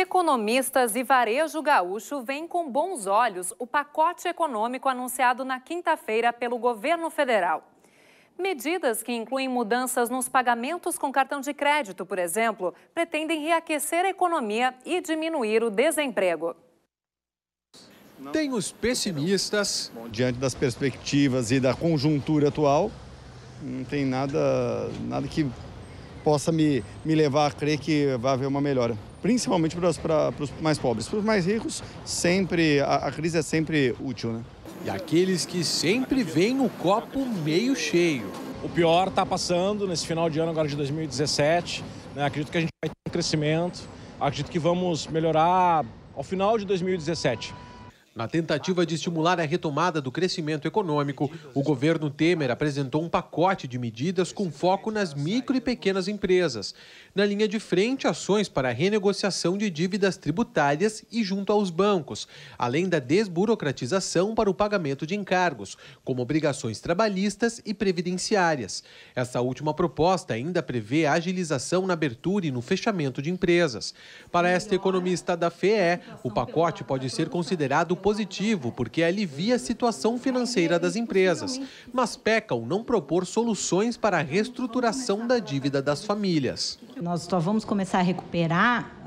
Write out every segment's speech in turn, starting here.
Economistas e varejo gaúcho veem com bons olhos o pacote econômico anunciado na quinta-feira pelo governo federal. Medidas que incluem mudanças nos pagamentos com cartão de crédito, por exemplo, pretendem reaquecer a economia e diminuir o desemprego. Tem os pessimistas. Bom, diante das perspectivas e da conjuntura atual, não tem nada, nada que possa me, me levar a crer que vai haver uma melhora principalmente para os, para, para os mais pobres. Para os mais ricos, sempre a, a crise é sempre útil, né? E aqueles que sempre veem o copo meio cheio. O pior está passando nesse final de ano agora de 2017. Né? Acredito que a gente vai ter um crescimento. Acredito que vamos melhorar ao final de 2017. Na tentativa de estimular a retomada do crescimento econômico, o governo Temer apresentou um pacote de medidas com foco nas micro e pequenas empresas. Na linha de frente, ações para renegociação de dívidas tributárias e junto aos bancos, além da desburocratização para o pagamento de encargos, como obrigações trabalhistas e previdenciárias. Essa última proposta ainda prevê agilização na abertura e no fechamento de empresas. Para esta economista da FEE, o pacote pode ser considerado positivo, porque alivia a situação financeira das empresas, mas peca não propor soluções para a reestruturação da dívida das famílias. Nós só vamos começar a recuperar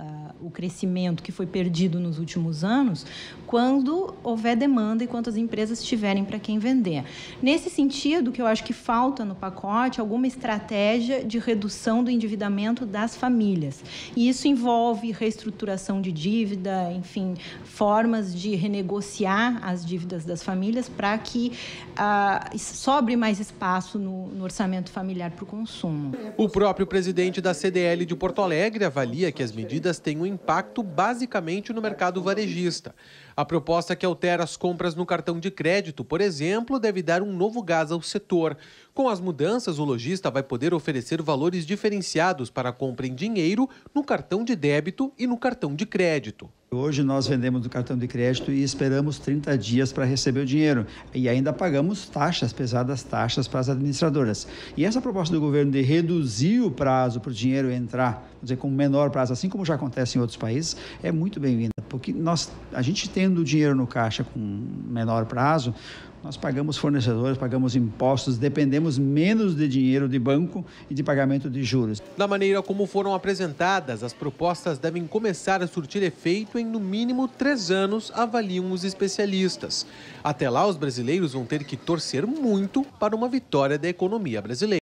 o crescimento que foi perdido nos últimos anos quando houver demanda e quando as empresas tiverem para quem vender. Nesse sentido, que eu acho que falta no pacote alguma estratégia de redução do endividamento das famílias. E isso envolve reestruturação de dívida, enfim, formas de renegociar as dívidas das famílias para que ah, sobre mais espaço no, no orçamento familiar para o consumo. O próprio presidente da CDL de Porto Alegre avalia que as medidas têm um impacto basicamente no mercado varejista. A proposta que altera as compras no cartão de crédito, por exemplo, deve dar um novo gás ao setor, com as mudanças, o lojista vai poder oferecer valores diferenciados para a compra em dinheiro no cartão de débito e no cartão de crédito. Hoje nós vendemos no cartão de crédito e esperamos 30 dias para receber o dinheiro. E ainda pagamos taxas, pesadas taxas para as administradoras. E essa proposta do governo de reduzir o prazo para o dinheiro entrar, dizer, com menor prazo, assim como já acontece em outros países, é muito bem-vinda. Porque nós, a gente tendo dinheiro no caixa com menor prazo, nós pagamos fornecedores, pagamos impostos, dependemos menos de dinheiro de banco e de pagamento de juros. Da maneira como foram apresentadas, as propostas devem começar a surtir efeito em no mínimo três anos, avaliam os especialistas. Até lá, os brasileiros vão ter que torcer muito para uma vitória da economia brasileira.